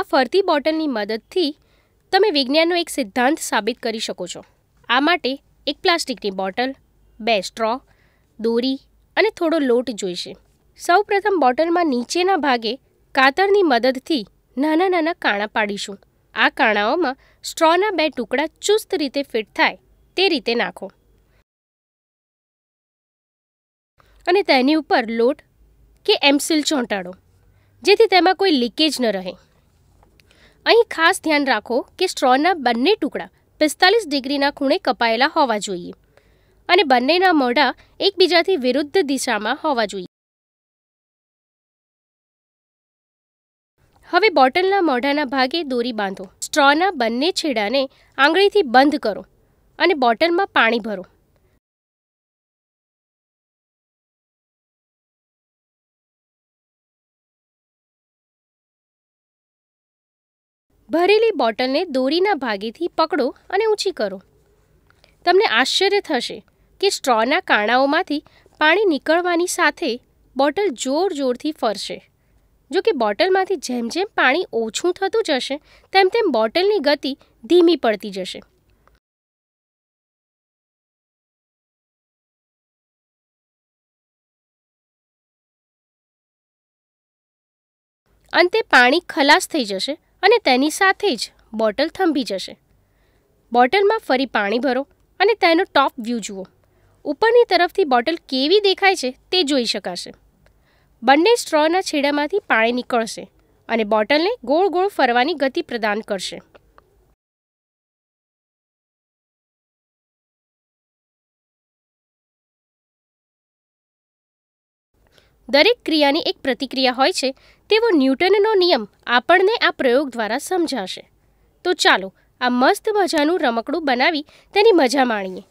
આ ફરતી બોટલની મદદથી તમે વિજ્ઞાનનો એક સિદ્ધાંત સાબિત કરી શકો છો આ માટે એક પ્લાસ્ટિકની બોટલ બે સ્ટ્રો દોરી અને થોડો લોટ જોઈશે સૌપ્રથમ બોટલમાં નીચેના ભાગે કાતરની મદદથી નાના નાના કાણા પાડીશું આ કાણાઓમાં સ્ટ્રોના બે ટુકડા ચુસ્ત રીતે ફિટ થાય તે રીતે નાખો અને તેની ઉપર લોટ કે એમસીલ ચોંટાડો જેથી તેમાં કોઈ લીકેજ ન રહે અહીં ખાસ ધ્યાન રાખો કે સ્ટ્રોના બંને ટુકડા પિસ્તાલીસ ડિગ્રીના ખૂણે કપાયેલા હોવા જોઈએ અને બંનેના મોઢા એકબીજાથી વિરુદ્ધ દિશામાં હોવા જોઈએ હવે બોટલના મોઢાના ભાગે દોરી બાંધો સ્ટ્રોના બંને છેડાને આંગળીથી બંધ કરો અને બોટલમાં પાણી ભરો ભરેલી બોટલને દોરીના ભાગેથી પકડો અને ઊંચી કરો તમને આશ્ચર્ય થશે કે સ્ટ્રોના કાણાઓમાંથી પાણી નીકળવાની સાથે બોટલ જોર જોરથી ફરશે જો કે બોટલમાંથી જેમ જેમ પાણી ઓછું થતું જશે તેમ તેમ બોટલની ગતિ ધીમી પડતી જશે અંતે પાણી ખલાસ થઈ જશે અને તેની સાથે જ બોટલ થંભી જશે બોટલમાં ફરી પાણી ભરો અને તેનો ટોપ વ્યૂ જુઓ ઉપરની તરફથી બોટલ કેવી દેખાય છે તે જોઈ શકાશે બંને સ્ટ્રોના છેડામાંથી પાણી નીકળશે અને બોટલને ગોળ ગોળ ફરવાની ગતિ પ્રદાન કરશે દરેક ક્રિયાની એક પ્રતિક્રિયા હોય છે તેવો ન્યૂટનનો નિયમ આપણને આ પ્રયોગ દ્વારા સમજાશે તો ચાલો આ મસ્ત મજાનું રમકડું બનાવી તેની મજા માણીએ